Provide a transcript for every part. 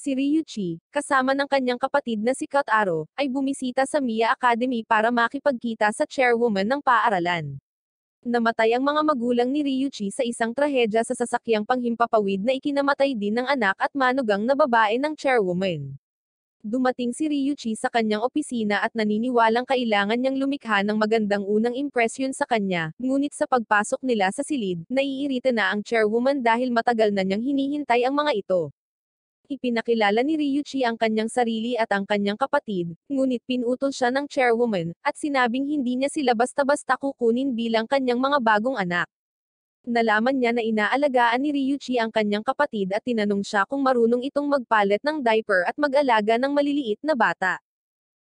Si Ryuchi, kasama ng kanyang kapatid na si Kataro, ay bumisita sa Mia Academy para makipagkita sa chairwoman ng paaralan. Namatay ang mga magulang ni Ryuchi sa isang trahedya sa sasakyang panghimpapawid na ikinamatay din ng anak at manugang na babae ng chairwoman. Dumating si Ryuchi sa kanyang opisina at naniniwalang kailangan niyang lumikha ng magandang unang impresyon sa kanya, ngunit sa pagpasok nila sa silid, naiirita na ang chairwoman dahil matagal na niyang hinihintay ang mga ito. Ipinakilala ni Ryuchi ang kanyang sarili at ang kanyang kapatid, ngunit pinutol siya ng chairwoman, at sinabing hindi niya sila basta-basta kukunin bilang kanyang mga bagong anak. Nalaman niya na inaalagaan ni Ryuchi ang kanyang kapatid at tinanong siya kung marunong itong magpalit ng diaper at mag-alaga ng maliliit na bata.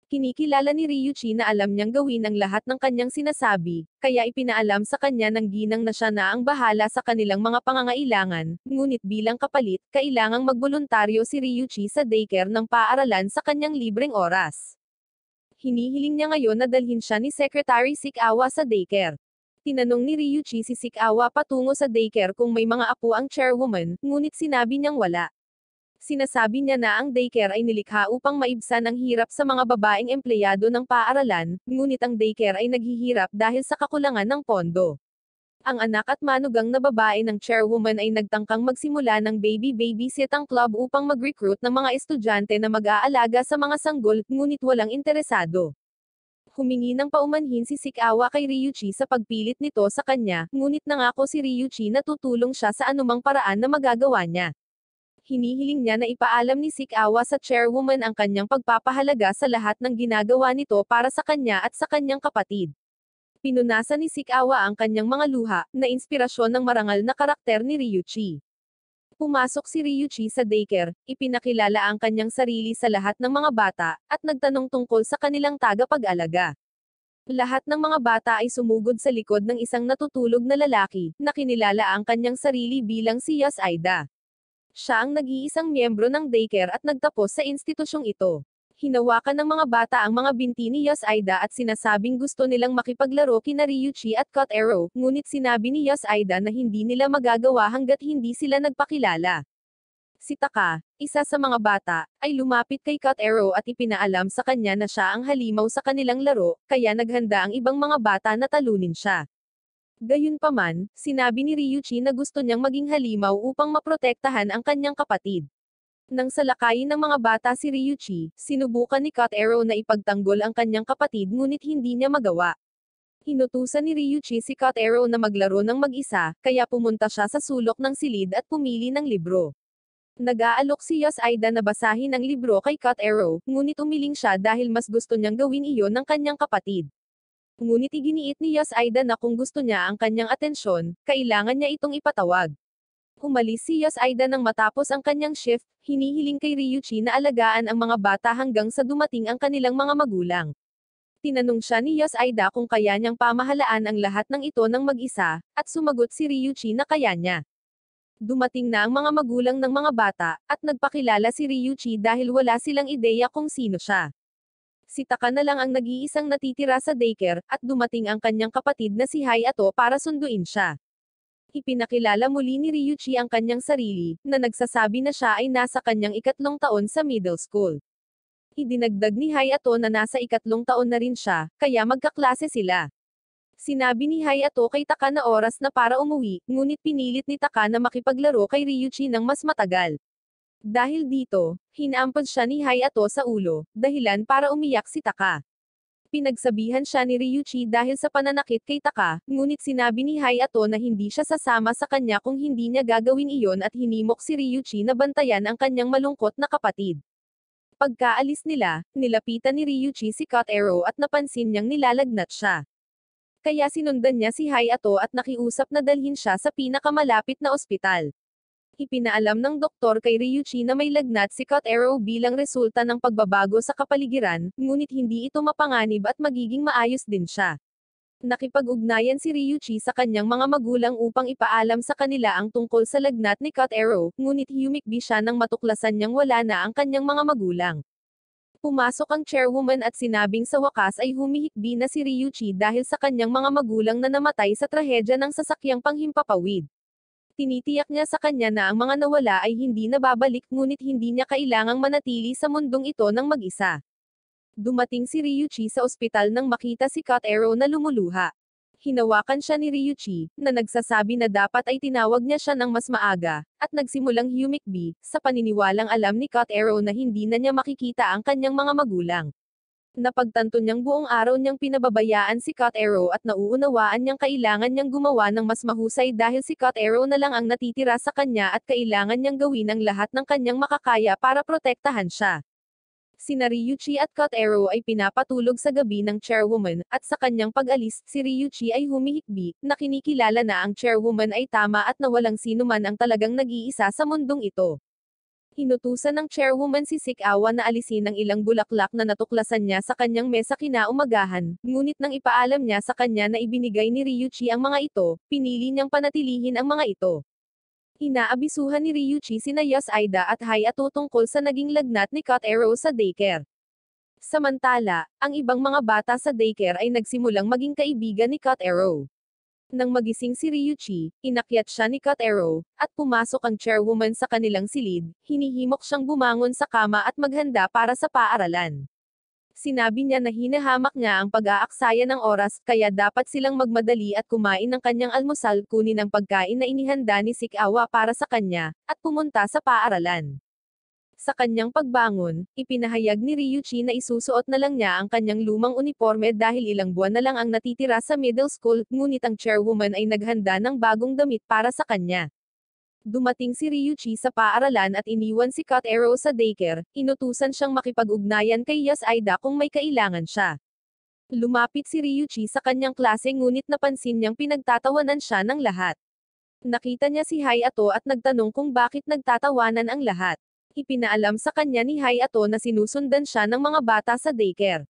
Kinikilala ni Ryuchi na alam niyang gawin ang lahat ng kanyang sinasabi, kaya ipinaalam sa kanya ng ginang na siya na ang bahala sa kanilang mga pangangailangan, ngunit bilang kapalit, kailangang magboluntaryo si Ryuchi sa daycare ng paaralan sa kanyang libreng oras. Hinihiling niya ngayon na dalhin siya ni Secretary Sikawa sa daycare. Tinanong ni Ryuchi si Sikawa patungo sa daycare kung may mga apo ang chairwoman, ngunit sinabi niyang wala. Sinasabi niya na ang daycare ay nilikha upang maibsan ang hirap sa mga babaeng empleyado ng paaralan, ngunit ang daycare ay naghihirap dahil sa kakulangan ng pondo. Ang anak at manugang na babae ng chairwoman ay nagtangkang magsimula ng baby babysitting club upang mag-recruit ng mga estudyante na mag-aalaga sa mga sanggol, ngunit walang interesado humingi ng paumanhin si Sikawa kay Ryuchi sa pagpilit nito sa kanya, ngunit nangako si Ryuchi na tutulong siya sa anumang paraan na magagawa niya hinihiling niya na ipaalam ni Sikawa sa chairwoman ang kanyang pagpapahalaga sa lahat ng ginagawa nito para sa kanya at sa kanyang kapatid. Pinunasan ni Sikawa ang kanyang mga luha, na inspirasyon ng marangal na karakter ni Ryuchi. Pumasok si Ryuchi sa daycare, ipinakilala ang kanyang sarili sa lahat ng mga bata, at nagtanong tungkol sa kanilang tagapag-alaga. Lahat ng mga bata ay sumugod sa likod ng isang natutulog na lalaki, na kinilala ang kanyang sarili bilang si Yas Aida. Siya ang nag-iisang miyembro ng daycare at nagtapos sa institusyong ito. Hinawakan ng mga bata ang mga binti ni Yas Aida at sinasabing gusto nilang makipaglaro kina Ryuchi at Cut Arrow, ngunit sinabi ni Yas Aida na hindi nila magagawa hanggat hindi sila nagpakilala. Si Taka, isa sa mga bata, ay lumapit kay Cut Arrow at ipinaalam sa kanya na siya ang halimaw sa kanilang laro, kaya naghanda ang ibang mga bata na talunin siya. Gayunpaman, sinabi ni Ryuchi na gusto niyang maging halimaw upang maprotektahan ang kanyang kapatid. Nang salakayin ng mga bata si Ryuchi, sinubukan ni Cut Arrow na ipagtanggol ang kanyang kapatid ngunit hindi niya magawa. Hinutusan ni Ryuchi si Cut Arrow na maglaro ng mag-isa, kaya pumunta siya sa sulok ng silid at pumili ng libro. Nag-aalok si Yos Aida na basahin ang libro kay Cut Arrow, ngunit umiling siya dahil mas gusto niyang gawin iyon ng kanyang kapatid. Ngunit iginiit ni Yas Aida na kung gusto niya ang kanyang atensyon, kailangan niya itong ipatawag. Umalis si Yas Aida nang matapos ang kanyang shift, hinihiling kay Ryuchi na alagaan ang mga bata hanggang sa dumating ang kanilang mga magulang. Tinanong siya ni Yas Aida kung kaya niyang pamahalaan ang lahat ng ito ng mag-isa, at sumagot si Ryuchi na kaya niya. Dumating na ang mga magulang ng mga bata, at nagpakilala si Ryuchi dahil wala silang ideya kung sino siya. Si Taka na lang ang nag-iisang natitira sa daycare, at dumating ang kanyang kapatid na si Hayato para sunduin siya. Ipinakilala muli ni Ryuchi ang kanyang sarili, na nagsasabi na siya ay nasa kanyang ikatlong taon sa middle school. Idinagdag ni Hayato na nasa ikatlong taon na rin siya, kaya magkaklase sila. Sinabi ni Hayato kay Taka na oras na para umuwi, ngunit pinilit ni Taka na makipaglaro kay Ryuchi ng mas matagal. Dahil dito, hinampas siya ni Hayato sa ulo, dahilan para umiyak si Taka. Pinagsabihan siya ni Ryuchi dahil sa pananakit kay Taka, ngunit sinabi ni Hayato na hindi siya sasama sa kanya kung hindi niya gagawin iyon at hinimok si Ryuchi na bantayan ang kanyang malungkot na kapatid. Pagkaalis nila, nilapitan ni Ryuchi si Cut Arrow at napansin niyang nilalagnat siya. Kaya sinundan niya si Hayato at nakiusap na dalhin siya sa pinakamalapit na ospital. Ipinaalam ng doktor kay Ryuichi na may lagnat si Cut Arrow bilang resulta ng pagbabago sa kapaligiran, ngunit hindi ito mapanganib at magiging maayos din siya. Nakipag-ugnayan si Ryuichi sa kanyang mga magulang upang ipaalam sa kanila ang tungkol sa lagnat ni Cut Arrow, ngunit humikbi siya nang matuklasan niyang wala na ang kanyang mga magulang. Pumasok ang chairwoman at sinabing sa wakas ay humihikbi na si Ryuichi dahil sa kanyang mga magulang na namatay sa trahedya ng sasakyang panghimpapawid tinitiyak niya sa kanya na ang mga nawala ay hindi nababalik ngunit hindi niya kailangang manatili sa mundong ito ng mag-isa. Dumating si Ryuchi sa ospital nang makita si Cut Arrow na lumuluha. Hinawakan siya ni Ryuchi, na nagsasabi na dapat ay tinawag niya siya ng mas maaga, at nagsimulang humikbi, sa paniniwalang alam ni Cut Arrow na hindi na niya makikita ang kanyang mga magulang. Napagtanto niyang buong araw niyang pinababayaan si Cut Arrow at nauunawaan niyang kailangan niyang gumawa ng mas mahusay dahil si Cut Arrow na lang ang natitira sa kanya at kailangan niyang gawin ang lahat ng kanyang makakaya para protektahan siya. Si Ryuchi at Cut Arrow ay pinapatulog sa gabi ng chairwoman, at sa kanyang pag-alis, si Ryuchi ay humihikbi, na kinikilala na ang chairwoman ay tama at na walang sinuman ang talagang nag-iisa sa mundong ito hinutusan ng chairwoman si Sikawa na alisin ang ilang bulaklak na natuklasan niya sa kanyang mesa kinaumagahan, ngunit nang ipaalam niya sa kanya na ibinigay ni Ryuchi ang mga ito, pinili niyang panatilihin ang mga ito. Inaabisuhan ni Ryuchi sina Yas Aida at Hai at tungkol sa naging lagnat ni Cut Arrow sa daycare. Samantala, ang ibang mga bata sa daycare ay nagsimulang maging kaibigan ni Cut Arrow. Nang magising si Ryuchi, inakyat siya ni Cut Arrow, at pumasok ang chairwoman sa kanilang silid, hinihimok siyang bumangon sa kama at maghanda para sa paaralan. Sinabi niya na hinahamak nga ang pag-aaksaya ng oras, kaya dapat silang magmadali at kumain ng kanyang almusal, kunin ang pagkain na inihanda ni Sikawa para sa kanya, at pumunta sa paaralan. Sa kanyang pagbangon, ipinahayag ni Ryuchi na isusuot na lang niya ang kanyang lumang uniforme dahil ilang buwan na lang ang natitira sa middle school, ngunit ang chairwoman ay naghanda ng bagong damit para sa kanya. Dumating si Ryuchi sa paaralan at iniwan si Cut Arrow sa daycare, inutusan siyang makipag-ugnayan kay Yas Aida kung may kailangan siya. Lumapit si Ryuchi sa kanyang klase ngunit napansin niyang pinagtatawanan siya ng lahat. Nakita niya si Hayato at nagtanong kung bakit nagtatawanan ang lahat. Ipinaalam sa kanya ni Hayato na sinusundan siya ng mga bata sa daycare.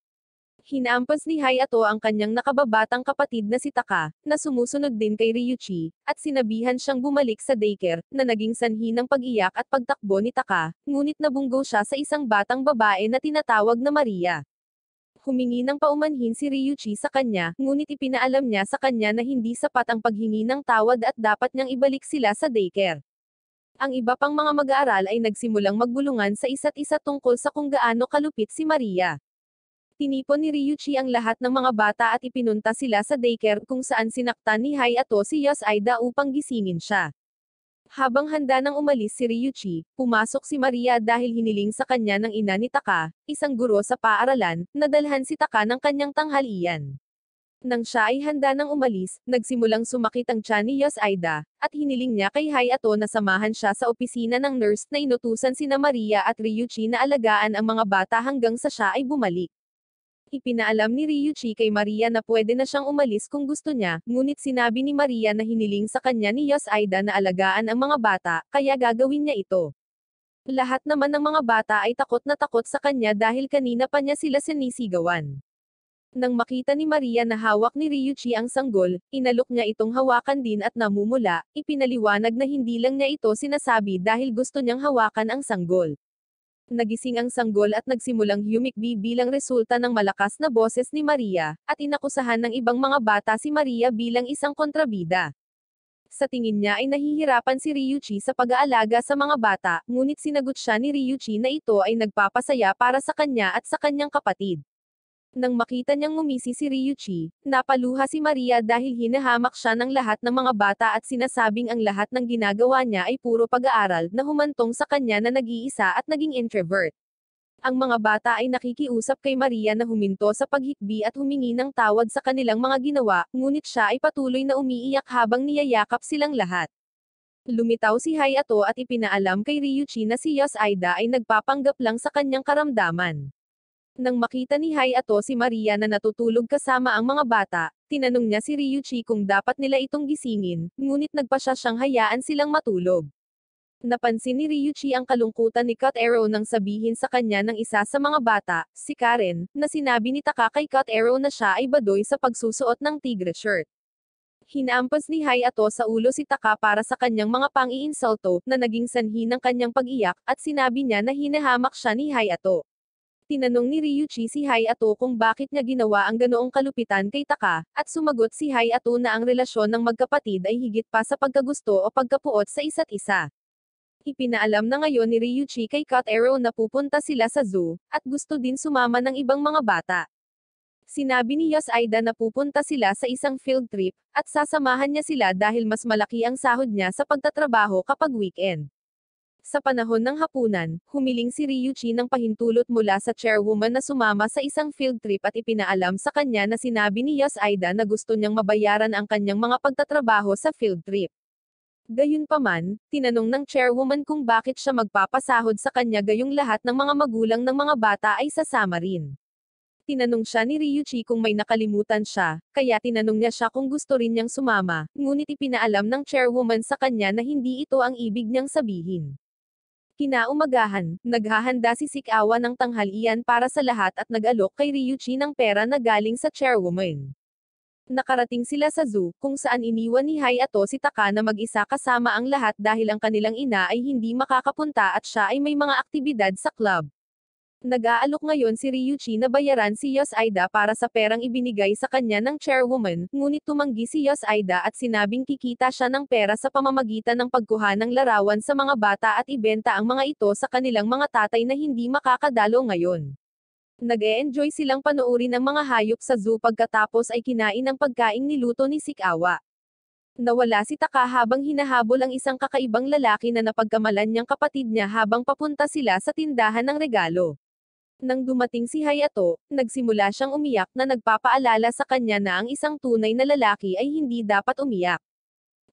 Hinaampas ni Hayato ang kanyang nakababatang kapatid na si Taka, na sumusunod din kay Ryuchi, at sinabihan siyang bumalik sa daycare, na naging sanhi ng pag-iyak at pagtakbo ni Taka, ngunit nabunggo siya sa isang batang babae na tinatawag na Maria humingi ng paumanhin si Ryuchi sa kanya, ngunit ipinaalam niya sa kanya na hindi sapat ang paghingi ng tawad at dapat niyang ibalik sila sa daycare. Ang iba pang mga mag-aaral ay nagsimulang magbulungan sa isa't isa tungkol sa kung gaano kalupit si Maria. Tinipon ni Ryuchi ang lahat ng mga bata at ipinunta sila sa daycare kung saan sinaktan ni Hai ato si Yas Aida upang gisingin siya. Habang handa nang umalis si Ryuchi, pumasok si Maria dahil hiniling sa kanya ng ina ni Taka, isang guro sa paaralan, nadalhan si Taka ng kanyang tanghalian. Nang siya ay handa nang umalis, nagsimulang sumakit ang tiyan ni Yosida, at hiniling niya kay Hayato na samahan siya sa opisina ng nurse na inutusan sina Maria at Ryuchi na alagaan ang mga bata hanggang sa siya ay bumalik. Ipinaalam ni Ryuchi kay Maria na pwede na siyang umalis kung gusto niya, ngunit sinabi ni Maria na hiniling sa kanya ni Yosida na alagaan ang mga bata, kaya gagawin niya ito. Lahat naman ng mga bata ay takot na takot sa kanya dahil kanina pa niya sila sinisigawan. Nang makita ni Maria na hawak ni Ryuchi ang sanggol, inalok niya itong hawakan din at namumula, ipinaliwanag na hindi lang niya ito sinasabi dahil gusto niyang hawakan ang sanggol. Nagising ang sanggol at nagsimulang humikbi bilang resulta ng malakas na boses ni Maria, at inakusahan ng ibang mga bata si Maria bilang isang kontrabida. Sa tingin niya ay nahihirapan si Ryuchi sa pag-aalaga sa mga bata, ngunit sinagot siya ni Ryuchi na ito ay nagpapasaya para sa kanya at sa kanyang kapatid. Nang makita niyang ngumisi si Ryuchi, napaluha si Maria dahil hinahamak siya ng lahat ng mga bata at sinasabing ang lahat ng ginagawa niya ay puro pag-aaral na humantong sa kanya na nag-iisa at naging introvert. Ang mga bata ay nakikiusap kay Maria na huminto sa paghikbi at humingi ng tawad sa kanilang mga ginawa, ngunit siya ay patuloy na umiiyak habang niyayakap silang lahat. Lumitaw si Hayato at ipinaalam kay Ryuchi na si Yos Aida ay nagpapanggap lang sa kanyang karamdaman. Nang makita ni Hai Ato si Maria na natutulog kasama ang mga bata, tinanong niya si Ryuchi kung dapat nila itong gisingin, ngunit nagpa siya siyang hayaan silang matulog. Napansin ni Ryuchi ang kalungkutan ni Cut Arrow nang sabihin sa kanya ng isa sa mga bata, si Karen, na sinabi ni Taka kay Cut Arrow na siya ay badoy sa pagsusuot ng tigre shirt. Hinampas ni Hai Ato sa ulo si Taka para sa kanyang mga pang-iinsulto, na naging sanhi ng kanyang pag-iyak, at sinabi niya na hinahamak siya ni Hai Ato. Tinanong ni Ryuichi si Hayato kung bakit niya ginawa ang ganoong kalupitan kay Taka, at sumagot si Hayato na ang relasyon ng magkapatid ay higit pa sa pagkagusto o pagkapuot sa isa't isa. Ipinaalam na ngayon ni Ryuichi kay Cut Arrow na pupunta sila sa zoo, at gusto din sumama ng ibang mga bata. Sinabi ni Yos Aida na pupunta sila sa isang field trip, at sasamahan niya sila dahil mas malaki ang sahod niya sa pagtatrabaho kapag weekend. Sa panahon ng hapunan, humiling si Ryuchi ng pahintulot mula sa chairwoman na sumama sa isang field trip at ipinaalam sa kanya na sinabi ni Yas Aida na gusto niyang mabayaran ang kanyang mga pagtatrabaho sa field trip. Gayunpaman, tinanong ng chairwoman kung bakit siya magpapasahod sa kanya gayong lahat ng mga magulang ng mga bata ay sasama rin. Tinanong siya ni Ryuchi kung may nakalimutan siya, kaya tinanong niya siya kung gusto rin niyang sumama, ngunit ipinaalam ng chairwoman sa kanya na hindi ito ang ibig niyang sabihin. Kinaumagahan, naghahanda si Sikawa ng tanghalian para sa lahat at nag-alok kay Ryuchi ng pera na galing sa chairwoman. Nakarating sila sa zoo, kung saan iniwan ni Hayato si Taka na mag-isa kasama ang lahat dahil ang kanilang ina ay hindi makakapunta at siya ay may mga aktibidad sa club. Nag-aalok ngayon si Ryuchi na bayaran si Aida para sa perang ibinigay sa kanya ng chairwoman, ngunit tumanggi si Aida at sinabing kikita siya ng pera sa pamamagitan ng pagkuha ng larawan sa mga bata at ibenta ang mga ito sa kanilang mga tatay na hindi makakadalo ngayon. Nag-e-enjoy silang panoorin ang mga hayop sa zoo pagkatapos ay kinain ang pagkain niluto ni Sikawa. Nawala si Taka habang hinahabol ang isang kakaibang lalaki na napagkamalan niyang kapatid niya habang papunta sila sa tindahan ng regalo. Nang dumating si Hayato, nagsimula siyang umiyak na nagpapaalala sa kanya na ang isang tunay na lalaki ay hindi dapat umiyak.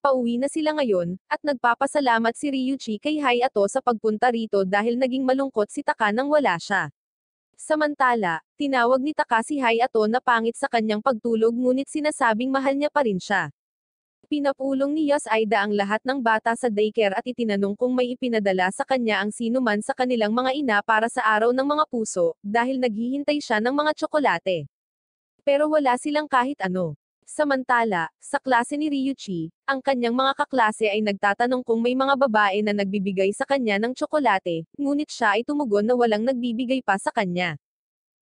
Pauwi na sila ngayon, at nagpapasalamat si Ryuchi kay Hayato sa pagpunta rito dahil naging malungkot si Taka nang wala siya. Samantala, tinawag ni Taka si Hayato na pangit sa kanyang pagtulog ngunit sinasabing mahal niya pa rin siya. Pinapulong ni Yas Aida ang lahat ng bata sa daycare at itinanong kung may ipinadala sa kanya ang sino man sa kanilang mga ina para sa araw ng mga puso, dahil naghihintay siya ng mga tsokolate. Pero wala silang kahit ano. Samantala, sa klase ni Ryuchi, ang kanyang mga kaklase ay nagtatanong kung may mga babae na nagbibigay sa kanya ng tsokolate, ngunit siya ay tumugon na walang nagbibigay pa sa kanya.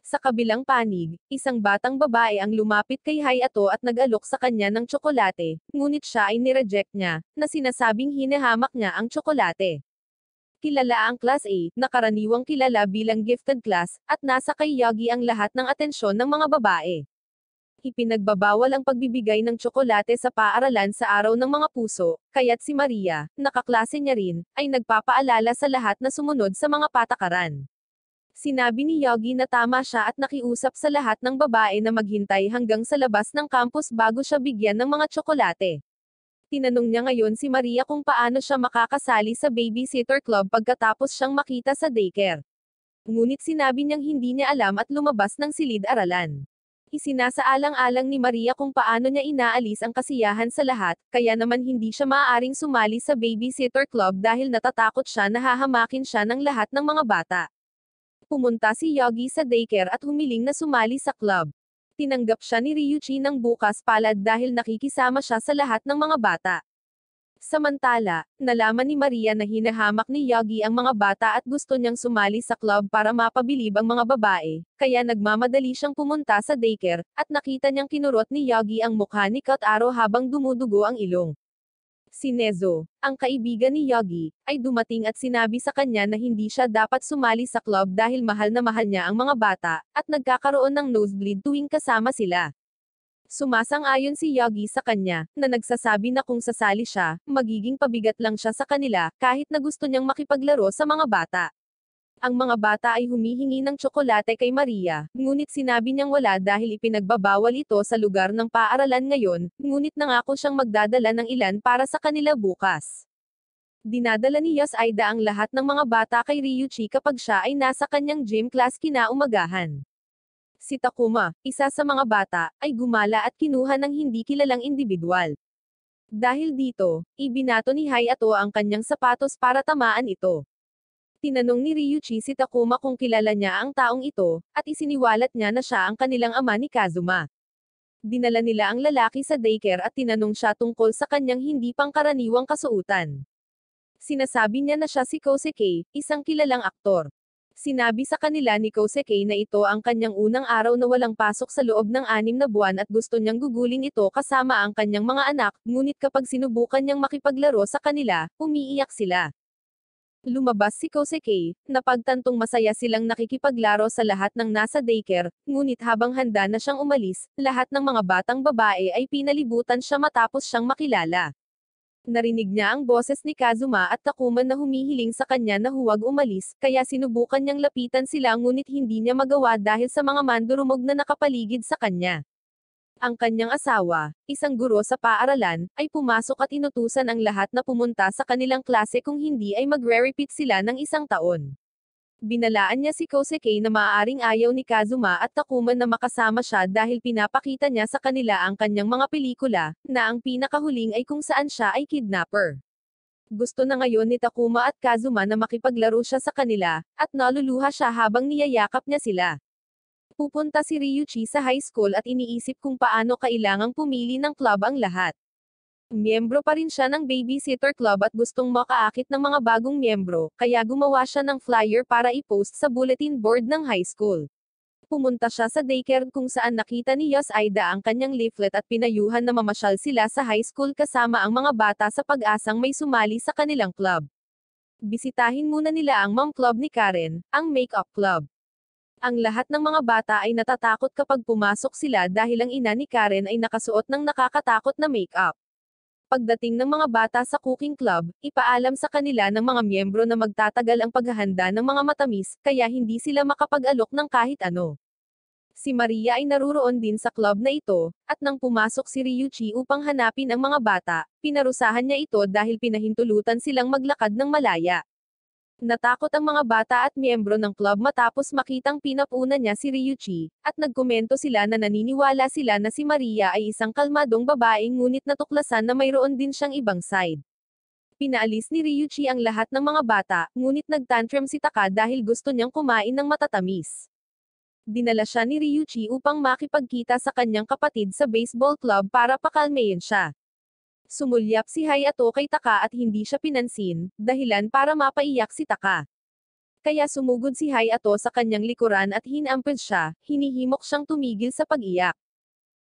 Sa kabilang panig, isang batang babae ang lumapit kay Hayato at nag-alok sa kanya ng tsokolate, ngunit siya ay nireject niya, na sinasabing hinahamak niya ang tsokolate. Kilala ang Class A, na karaniwang kilala bilang gifted class, at nasa kay Yagi ang lahat ng atensyon ng mga babae. Ipinagbabawal ang pagbibigay ng tsokolate sa paaralan sa araw ng mga puso, kaya't si Maria, nakaklase niya rin, ay nagpapaalala sa lahat na sumunod sa mga patakaran. Sinabi ni Yogi na tama siya at nakiusap sa lahat ng babae na maghintay hanggang sa labas ng campus bago siya bigyan ng mga tsokolate. Tinanong niya ngayon si Maria kung paano siya makakasali sa babysitter club pagkatapos siyang makita sa daycare. Ngunit sinabi niyang hindi niya alam at lumabas ng silid-aralan. Isinasaalang-alang ni Maria kung paano niya inaalis ang kasiyahan sa lahat, kaya naman hindi siya maaaring sumali sa babysitter club dahil natatakot siya na hahamakin siya ng lahat ng mga bata pumunta si Yogi sa daycare at humiling na sumali sa club. Tinanggap siya ni Ryuchi ng bukas palad dahil nakikisama siya sa lahat ng mga bata. Samantala, nalaman ni Maria na hinahamak ni Yogi ang mga bata at gusto niyang sumali sa club para mapabilib ang mga babae, kaya nagmamadali siyang pumunta sa daycare, at nakita niyang kinurot ni Yogi ang mukha ni Kat habang dumudugo ang ilong. Si Nezo, ang kaibigan ni Yogi, ay dumating at sinabi sa kanya na hindi siya dapat sumali sa club dahil mahal na mahal niya ang mga bata, at nagkakaroon ng nosebleed tuwing kasama sila. Sumasang-ayon si Yogi sa kanya, na nagsasabi na kung sasali siya, magiging pabigat lang siya sa kanila, kahit na gusto niyang makipaglaro sa mga bata ang mga bata ay humihingi ng tsokolate kay Maria, ngunit sinabi niyang wala dahil ipinagbabawal ito sa lugar ng paaralan ngayon, ngunit nangako siyang magdadala ng ilan para sa kanila bukas. Dinadala ni Yas Aida ang lahat ng mga bata kay Ryuchi kapag siya ay nasa kanyang gym class kinaumagahan. Si Takuma, isa sa mga bata, ay gumala at kinuha ng hindi kilalang individual. Dahil dito, ibinato ni Hayato ang kanyang sapatos para tamaan ito. Tinanong ni Ryuichi si Takuma kung kilala niya ang taong ito, at isiniwalat niya na siya ang kanilang ama ni Kazuma. Dinala nila ang lalaki sa daycare at tinanong siya tungkol sa kanyang hindi pangkaraniwang kasuutan. Sinasabi niya na siya si Kosekei, isang kilalang aktor. Sinabi sa kanila ni Kosekei na ito ang kanyang unang araw na walang pasok sa loob ng anim na buwan at gusto niyang gugulin ito kasama ang kanyang mga anak, ngunit kapag sinubukan niyang makipaglaro sa kanila, umiiyak sila. Lumabas si Kose K, napagtantong masaya silang nakikipaglaro sa lahat ng nasa daycare, ngunit habang handa na siyang umalis, lahat ng mga batang babae ay pinalibutan siya matapos siyang makilala. Narinig niya ang boses ni Kazuma at Takuma na humihiling sa kanya na huwag umalis, kaya sinubukan niyang lapitan sila ngunit hindi niya magawa dahil sa mga mandurumog na nakapaligid sa kanya. Ang kanyang asawa, isang guro sa paaralan, ay pumasok at inutusan ang lahat na pumunta sa kanilang klase kung hindi ay magre-repeat sila ng isang taon. Binalaan niya si Kosekei na maaaring ayaw ni Kazuma at Takuma na makasama siya dahil pinapakita niya sa kanila ang kanyang mga pelikula, na ang pinakahuling ay kung saan siya ay kidnapper. Gusto na ngayon ni Takuma at Kazuma na makipaglaro siya sa kanila, at naluluha siya habang niyayakap niya sila. Pupunta si Ryuchi sa high school at iniisip kung paano kailangang pumili ng club ang lahat. Miyembro pa rin siya ng babysitter club at gustong makaakit ng mga bagong miyembro, kaya gumawa siya ng flyer para i-post sa bulletin board ng high school. Pumunta siya sa daycare kung saan nakita ni Yos Aida ang kanyang leaflet at pinayuhan na mamasyal sila sa high school kasama ang mga bata sa pag-asang may sumali sa kanilang club. Bisitahin muna nila ang mom club ni Karen, ang makeup club. Ang lahat ng mga bata ay natatakot kapag pumasok sila dahil ang ina ni Karen ay nakasuot ng nakakatakot na make-up. Pagdating ng mga bata sa cooking club, ipaalam sa kanila ng mga miyembro na magtatagal ang paghahanda ng mga matamis, kaya hindi sila makapag-alok ng kahit ano. Si Maria ay naruroon din sa club na ito, at nang pumasok si Ryuchi upang hanapin ang mga bata, pinarusahan niya ito dahil pinahintulutan silang maglakad ng malaya. Natakot ang mga bata at miyembro ng club matapos makitang pinapuna niya si Ryuchi, at nagkomento sila na naniniwala sila na si Maria ay isang kalmadong babae ngunit natuklasan na mayroon din siyang ibang side. Pinaalis ni Ryuchi ang lahat ng mga bata, ngunit nagtantrum si Taka dahil gusto niyang kumain ng matatamis. Dinala siya ni Ryuchi upang makipagkita sa kanyang kapatid sa baseball club para pakalmayin siya. Sumulyap si Hayato kay Taka at hindi siya pinansin, dahilan para mapaiyak si Taka. Kaya sumugod si Hayato sa kanyang likuran at hinampil siya, hinihimok siyang tumigil sa pag-iyak.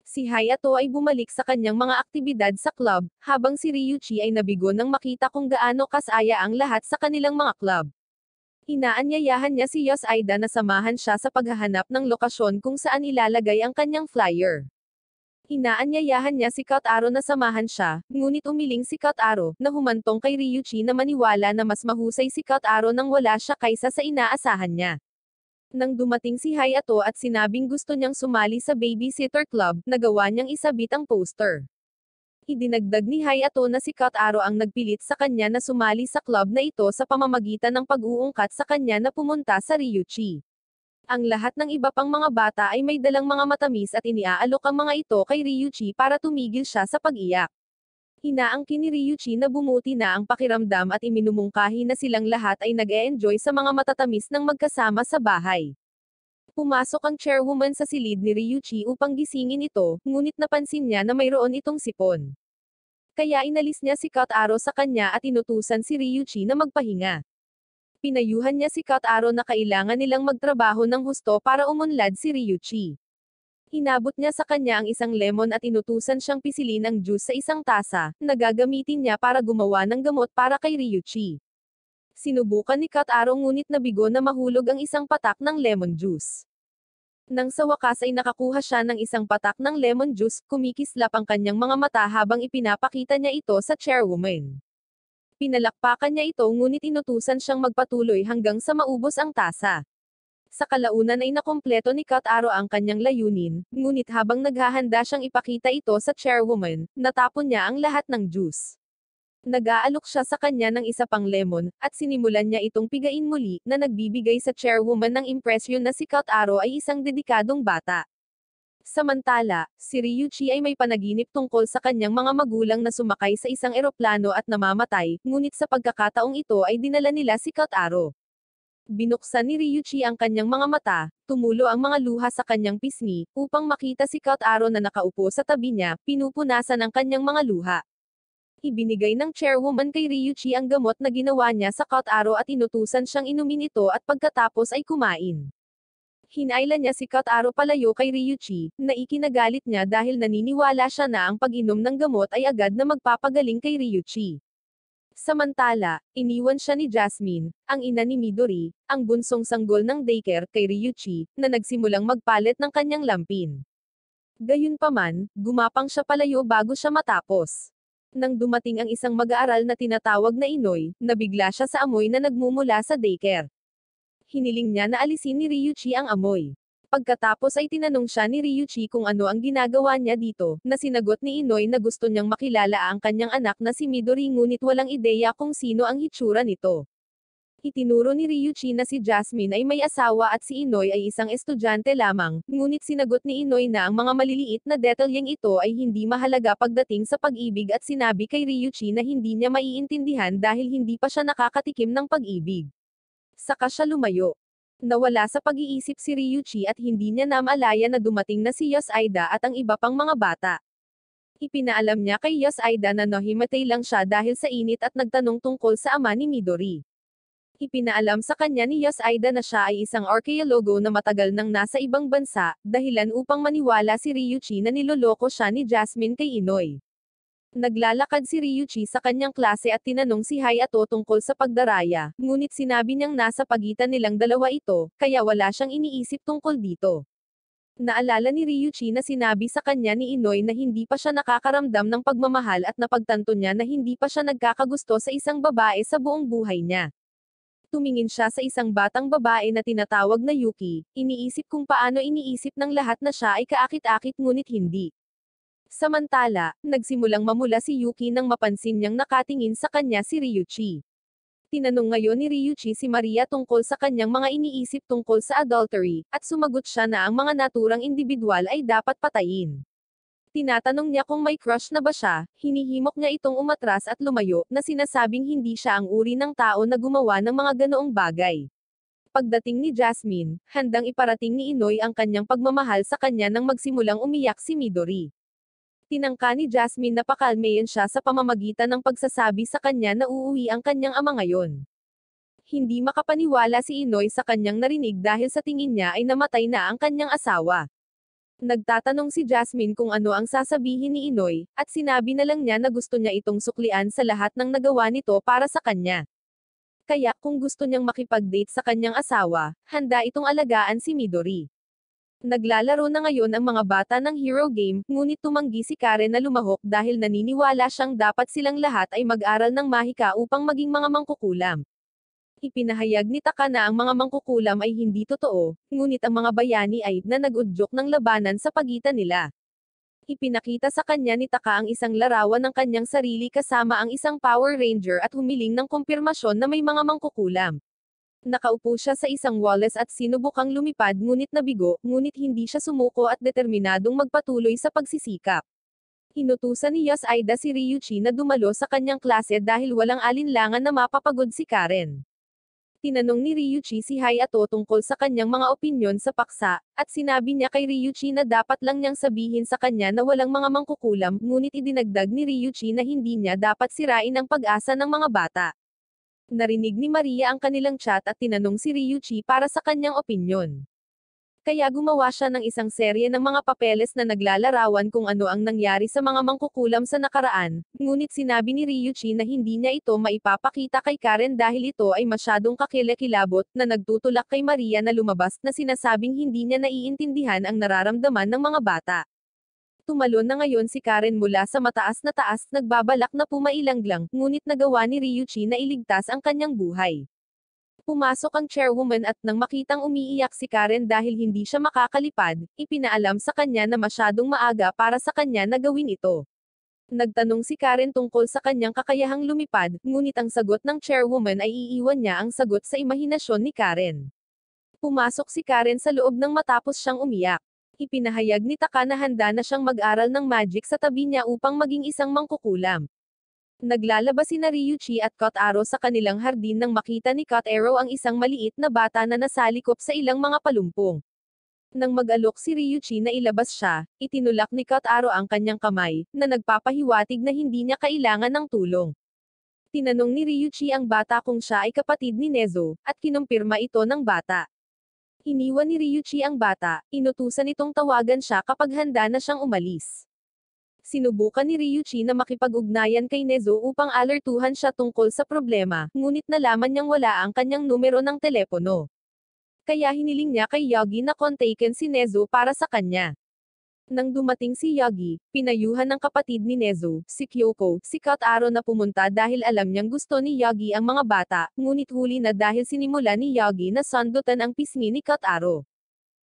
Si Hayato ay bumalik sa kanyang mga aktibidad sa club, habang si Ryuchi ay nabigo nang makita kung gaano kasaya ang lahat sa kanilang mga club inaanyayahan niya si Yos Aida na samahan siya sa paghahanap ng lokasyon kung saan ilalagay ang kanyang flyer. Inaanyayahan niya si Kataro na samahan siya, ngunit umiling si Kataro, na humantong kay Ryuchi na maniwala na mas mahusay si Kataro nang wala siya kaysa sa inaasahan niya. Nang dumating si Hayato at sinabing gusto niyang sumali sa babysitter club, nagawa niyang isabit ang poster. Idinagdag ni Hayato na si Kataro ang nagpilit sa kanya na sumali sa club na ito sa pamamagitan ng pag-uungkat sa kanya na pumunta sa Ryuchi. Ang lahat ng iba pang mga bata ay may dalang mga matamis at iniaalok ang mga ito kay Ryuchi para tumigil siya sa pag-iyak. Hinaangkin ni Ryuchi na bumuti na ang pakiramdam at iminumungkahi na silang lahat ay nag-e-enjoy sa mga matatamis ng magkasama sa bahay. Pumasok ang chairwoman sa silid ni Ryuchi upang gisingin ito, ngunit napansin niya na mayroon itong sipon. Kaya inalis niya si Kataro sa kanya at inutusan si Ryuchi na magpahinga. Pinayuhan niya si Kataro na kailangan nilang magtrabaho ng husto para umunlad si Ryuchi. Hinabot niya sa kanya ang isang lemon at inutusan siyang pisilin ang juice sa isang tasa, na gagamitin niya para gumawa ng gamot para kay Ryuchi. Sinubukan ni Kataro ngunit nabigo na mahulog ang isang patak ng lemon juice. Nang sa wakas ay nakakuha siya ng isang patak ng lemon juice, kumikislap ang kanyang mga mata habang ipinapakita niya ito sa chairwoman. Pinalakpakan niya ito ngunit inutusan siyang magpatuloy hanggang sa maubos ang tasa. Sa kalaunan ay nakumpleto ni Kat ang kanyang layunin, ngunit habang naghahanda siyang ipakita ito sa chairwoman, natapon niya ang lahat ng juice. Nag-aalok siya sa kanya ng isa pang lemon, at sinimulan niya itong pigain muli, na nagbibigay sa chairwoman ng impresyon na si Kat ay isang dedikadong bata. Samantala, si Ryuchi ay may panaginip tungkol sa kanyang mga magulang na sumakay sa isang eroplano at namamatay, ngunit sa pagkakataong ito ay dinala nila si Cut Binuksan ni Ryuchi ang kanyang mga mata, tumulo ang mga luha sa kanyang pisngi, upang makita si Cut na nakaupo sa tabi niya, pinupunasan ang kanyang mga luha. Ibinigay ng chairwoman kay Ryuchi ang gamot na ginawa niya sa Cut at inutusan siyang inumin ito at pagkatapos ay kumain. Hinailan niya si Kat Aro palayo kay Ryuchi, na ikinagalit niya dahil naniniwala siya na ang pag-inom ng gamot ay agad na magpapagaling kay Ryuchi. Samantala, iniwan siya ni Jasmine, ang ina ni Midori, ang bunsong sanggol ng daycare kay Ryuchi, na nagsimulang magpalit ng kanyang lampin. Gayunpaman, gumapang siya palayo bago siya matapos. Nang dumating ang isang mag-aaral na tinatawag na Inoy, nabigla siya sa amoy na nagmumula sa daycare hiniling niya na alisin ni Ryuchi ang amoy. Pagkatapos ay tinanong siya ni Ryuchi kung ano ang ginagawa niya dito, na sinagot ni Inoy na gusto niyang makilala ang kanyang anak na si Midori ngunit walang ideya kung sino ang hitsura nito. Itinuro ni Ryuchi na si Jasmine ay may asawa at si Inoy ay isang estudyante lamang, ngunit sinagot ni Inoy na ang mga maliliit na detalyeng ito ay hindi mahalaga pagdating sa pag-ibig at sinabi kay Ryuchi na hindi niya maiintindihan dahil hindi pa siya nakakatikim ng pag-ibig. Saka siya lumayo. Nawala sa pag-iisip si Ryuchi at hindi niya naamalaya na dumating na si Yos Aida at ang iba pang mga bata. Ipinaalam niya kay Yos Aida na nahimatay lang siya dahil sa init at nagtanong tungkol sa ama ni Midori. Ipinaalam sa kanya ni Yos Aida na siya ay isang archaeologo na matagal nang nasa ibang bansa, dahilan upang maniwala si Ryuchi na niloloko siya ni Jasmine kay Inoy. Naglalakad si Ryuchi sa kanyang klase at tinanong si Hayato tungkol sa pagdaraya, ngunit sinabi niyang nasa pagitan nilang dalawa ito, kaya wala siyang iniisip tungkol dito. Naalala ni Ryuchi na sinabi sa kanya ni Inoy na hindi pa siya nakakaramdam ng pagmamahal at napagtanto niya na hindi pa siya nagkakagusto sa isang babae sa buong buhay niya. Tumingin siya sa isang batang babae na tinatawag na Yuki, iniisip kung paano iniisip ng lahat na siya ay kaakit-akit ngunit hindi. Samantala, nagsimulang mamula si Yuki nang mapansin niyang nakatingin sa kanya si Ryuchi. Tinanong ngayon ni Ryuchi si Maria tungkol sa kanyang mga iniisip tungkol sa adultery, at sumagot siya na ang mga naturang individual ay dapat patayin. Tinatanong niya kung may crush na ba siya, hinihimok niya itong umatras at lumayo, na sinasabing hindi siya ang uri ng tao na gumawa ng mga ganoong bagay. Pagdating ni Jasmine, handang iparating ni Inoy ang kanyang pagmamahal sa kanya nang magsimulang umiyak si Midori. Tinangka ni Jasmine na pakalmeyan siya sa pamamagitan ng pagsasabi sa kanya na uuwi ang kanyang ama ngayon. Hindi makapaniwala si Inoy sa kanyang narinig dahil sa tingin niya ay namatay na ang kanyang asawa. Nagtatanong si Jasmine kung ano ang sasabihin ni Inoy, at sinabi na lang niya na gusto niya itong suklian sa lahat ng nagawa nito para sa kanya. Kaya kung gusto niyang makipag-date sa kanyang asawa, handa itong alagaan si Midori. Naglalaro na ngayon ang mga bata ng hero game, ngunit tumanggi si Karen na lumahok dahil naniniwala siyang dapat silang lahat ay mag-aral ng mahika upang maging mga mangkukulam. Ipinahayag ni Taka na ang mga mangkukulam ay hindi totoo, ngunit ang mga bayani ay na nag-udyok ng labanan sa pagitan nila. Ipinakita sa kanya ni Taka ang isang larawan ng kanyang sarili kasama ang isang Power Ranger at humiling ng kumpirmasyon na may mga mangkukulam. Nakaupo siya sa isang Wallace at sinubukang lumipad ngunit nabigo, ngunit hindi siya sumuko at determinadong magpatuloy sa pagsisikap. Inutusan ni Yas Aida si Ryuchi na dumalo sa kanyang klase dahil walang alinlangan na mapapagod si Karen. Tinanong ni Ryuchi si Hai Hayato tungkol sa kanyang mga opinyon sa paksa, at sinabi niya kay Ryuchi na dapat lang niyang sabihin sa kanya na walang mga mangkukulam, ngunit idinagdag ni Ryuchi na hindi niya dapat sirain ang pag-asa ng mga bata. Narinig ni Maria ang kanilang chat at tinanong si Ryuchi para sa kanyang opinyon. Kaya gumawa siya ng isang serye ng mga papeles na naglalarawan kung ano ang nangyari sa mga mangkukulam sa nakaraan, ngunit sinabi ni Ryuchi na hindi niya ito maipapakita kay Karen dahil ito ay masyadong kakilakilabot na nagtutulak kay Maria na lumabas na sinasabing hindi niya naiintindihan ang nararamdaman ng mga bata tumalon na ngayon si Karen mula sa mataas na taas, nagbabalak na pumailanglang, ngunit nagawa ni Ryuchi na iligtas ang kanyang buhay. Pumasok ang chairwoman at nang makitang umiiyak si Karen dahil hindi siya makakalipad, ipinaalam sa kanya na masyadong maaga para sa kanya na gawin ito. Nagtanong si Karen tungkol sa kanyang kakayahang lumipad, ngunit ang sagot ng chairwoman ay iiwan niya ang sagot sa imahinasyon ni Karen. Pumasok si Karen sa loob nang matapos siyang umiyak ipinahayag ni Taka na handa na siyang mag-aral ng magic sa tabi niya upang maging isang mangkukulam. Naglalabas si Nariyuchi at Cut Arrow sa kanilang hardin nang makita ni Cut Arrow ang isang maliit na bata na nasalikop sa ilang mga palumpong. Nang mag-alok si Ryuchi na ilabas siya, itinulak ni Kataro ang kanyang kamay, na nagpapahiwatig na hindi niya kailangan ng tulong. Tinanong ni Ryuchi ang bata kung siya ay kapatid ni Nezo, at kinumpirma ito ng bata. Iniwan ni Ryuchi ang bata, inutusan itong tawagan siya kapag handa na siyang umalis. Sinubukan ni Ryuchi na makipag-ugnayan kay Nezo upang alertuhan siya tungkol sa problema, ngunit nalaman niyang wala ang kanyang numero ng telepono. Kaya hiniling niya kay Yogi na kontaken si Nezo para sa kanya. Nang dumating si Yagi, pinayuhan ng kapatid ni Nezu, si Kyoko, si Kataro na pumunta dahil alam niyang gusto ni Yagi ang mga bata, ngunit huli na dahil sinimula ni Yagi na sandutan ang pisngi ni Kataro.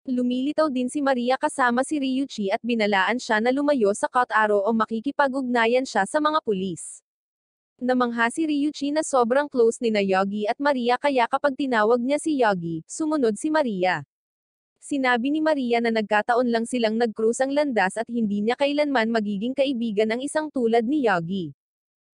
Lumilitaw din si Maria kasama si Ryuchi at binalaan siya na lumayo sa Kataro o makikipag-ugnayan siya sa mga pulis. Namangha si Ryuchi na sobrang close ni na Yagi at Maria kaya kapag tinawag niya si Yagi, sumunod si Maria. Sinabi ni Maria na nagkataon lang silang nag-cruise ang landas at hindi niya kailanman magiging kaibigan ang isang tulad ni Yagi.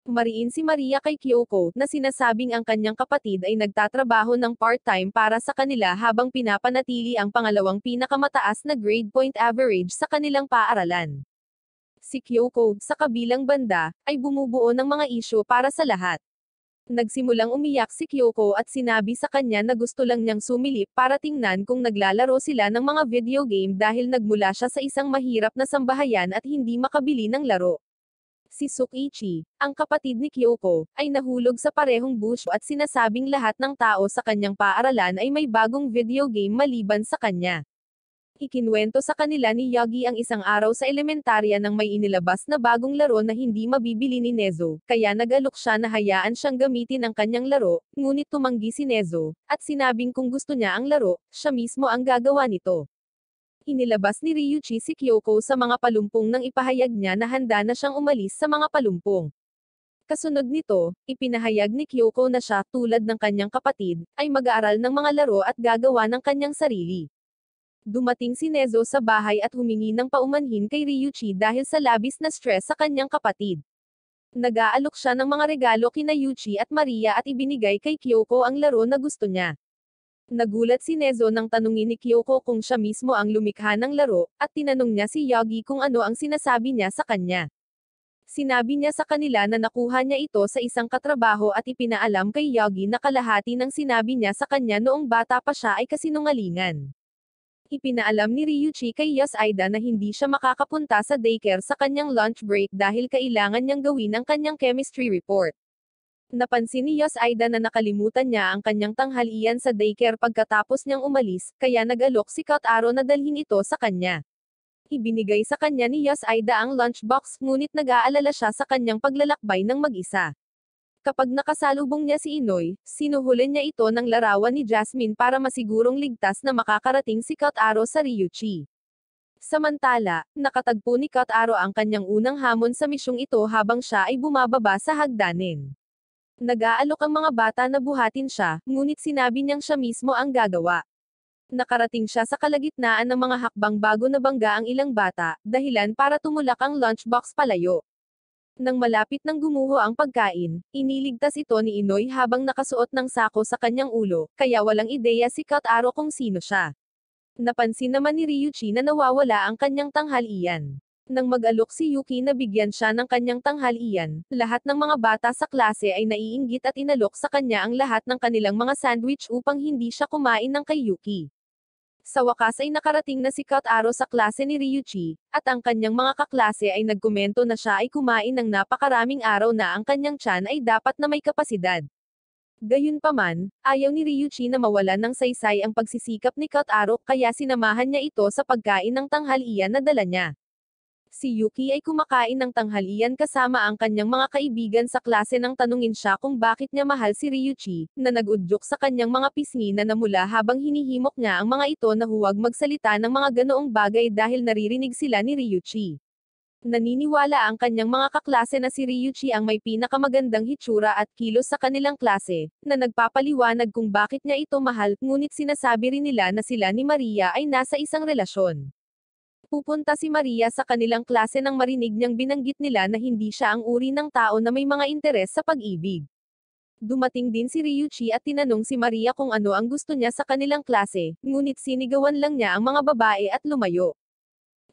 Mariin si Maria kay Kyoko, na sinasabing ang kanyang kapatid ay nagtatrabaho ng part-time para sa kanila habang pinapanatili ang pangalawang pinakamataas na grade point average sa kanilang paaralan. Si Kyoko, sa kabilang banda, ay bumubuo ng mga isyo para sa lahat. Nagsimulang umiyak si Kyoko at sinabi sa kanya na gusto lang niyang sumilip para tingnan kung naglalaro sila ng mga video game dahil nagmula siya sa isang mahirap na sambahayan at hindi makabili ng laro. Si Sukichi, ang kapatid ni Kyoko, ay nahulog sa parehong bush at sinasabing lahat ng tao sa kanyang paaralan ay may bagong video game maliban sa kanya. Ikinwento sa kanila ni Yagi ang isang araw sa elementarya nang may inilabas na bagong laro na hindi mabibili ni Nezo, kaya nag-alok siya na hayaan siyang gamitin ang kanyang laro, ngunit tumanggi si Nezo, at sinabing kung gusto niya ang laro, siya mismo ang gagawa nito. Inilabas ni Ryuichi si Kyoko sa mga palumpong nang ipahayag niya na handa na siyang umalis sa mga palumpong. Kasunod nito, ipinahayag ni Kyoko na siya, tulad ng kanyang kapatid, ay mag-aaral ng mga laro at gagawa ng kanyang sarili dumating si Nezo sa bahay at humingi ng paumanhin kay Ryuchi dahil sa labis na stress sa kanyang kapatid. Nag-aalok siya ng mga regalo kina Yuchi at Maria at ibinigay kay Kyoko ang laro na gusto niya. Nagulat si Nezo nang tanungin ni Kyoko kung siya mismo ang lumikha ng laro, at tinanong niya si Yagi kung ano ang sinasabi niya sa kanya. Sinabi niya sa kanila na nakuha niya ito sa isang katrabaho at ipinaalam kay Yagi na kalahati ng sinabi niya sa kanya noong bata pa siya ay kasinungalingan. Ipinaalam ni Ryuchi kay Yas-Aida na hindi siya makakapunta sa daycare sa kanyang lunch break dahil kailangan niyang gawin ang kanyang chemistry report. Napansin ni Yas-Aida na nakalimutan niya ang kanyang tanghalian sa daycare pagkatapos niyang umalis, kaya nag-alok si Kataro na dalhin ito sa kanya. Ibinigay sa kanya ni Yas-Aida ang lunchbox, ngunit nag-aalala siya sa kanyang paglalakbay ng mag-isa. Kapag nakasalubong niya si Inoy, sinuhuli niya ito ng larawan ni Jasmine para masigurong ligtas na makakarating si Kataro sa Ryuchi. Samantala, nakatagpo ni Kataro ang kanyang unang hamon sa misyong ito habang siya ay bumababa sa hagdanin. Nag-aalok ang mga bata na buhatin siya, ngunit sinabi niyang siya mismo ang gagawa. Nakarating siya sa kalagitnaan ng mga hakbang bago nabangga ang ilang bata, dahilan para tumulak ang lunchbox palayo. Nang malapit ng gumuho ang pagkain, iniligtas ito ni Inoy habang nakasuot ng sako sa kanyang ulo, kaya walang ideya si Kataro kung sino siya. Napansin naman ni Ryuchi na nawawala ang kanyang tanghalian. Nang mag-alok si Yuki na bigyan siya ng kanyang tanghalian, lahat ng mga bata sa klase ay naiinggit at inalok sa kanya ang lahat ng kanilang mga sandwich upang hindi siya kumain ng kay Yuki. Sa wakas ay nakarating na si Kat Aro sa klase ni Ryuchi, at ang kanyang mga kaklase ay nagkomento na siya ay kumain ng napakaraming araw na ang kanyang tiyan ay dapat na may kapasidad. Gayunpaman, ayaw ni Ryuchi na mawalan ng saysay ang pagsisikap ni Kataro kaya sinamahan niya ito sa pagkain ng tanghalian na dala niya. Si Yuki ay kumakain ng tanghalian kasama ang kanyang mga kaibigan sa klase nang tanungin siya kung bakit niya mahal si Ryuchi, na nagudyok sa kanyang mga pisngi na namula habang hinihimok niya ang mga ito na huwag magsalita ng mga ganoong bagay dahil naririnig sila ni Ryuchi. Naniniwala ang kanyang mga kaklase na si Ryuchi ang may pinakamagandang hitsura at kilos sa kanilang klase, na nagpapaliwanag kung bakit niya ito mahal, ngunit sinasabi rin nila na sila ni Maria ay nasa isang relasyon. Pupunta si Maria sa kanilang klase nang marinig niyang binanggit nila na hindi siya ang uri ng tao na may mga interes sa pag-ibig. Dumating din si Ryuchi at tinanong si Maria kung ano ang gusto niya sa kanilang klase, ngunit sinigawan lang niya ang mga babae at lumayo.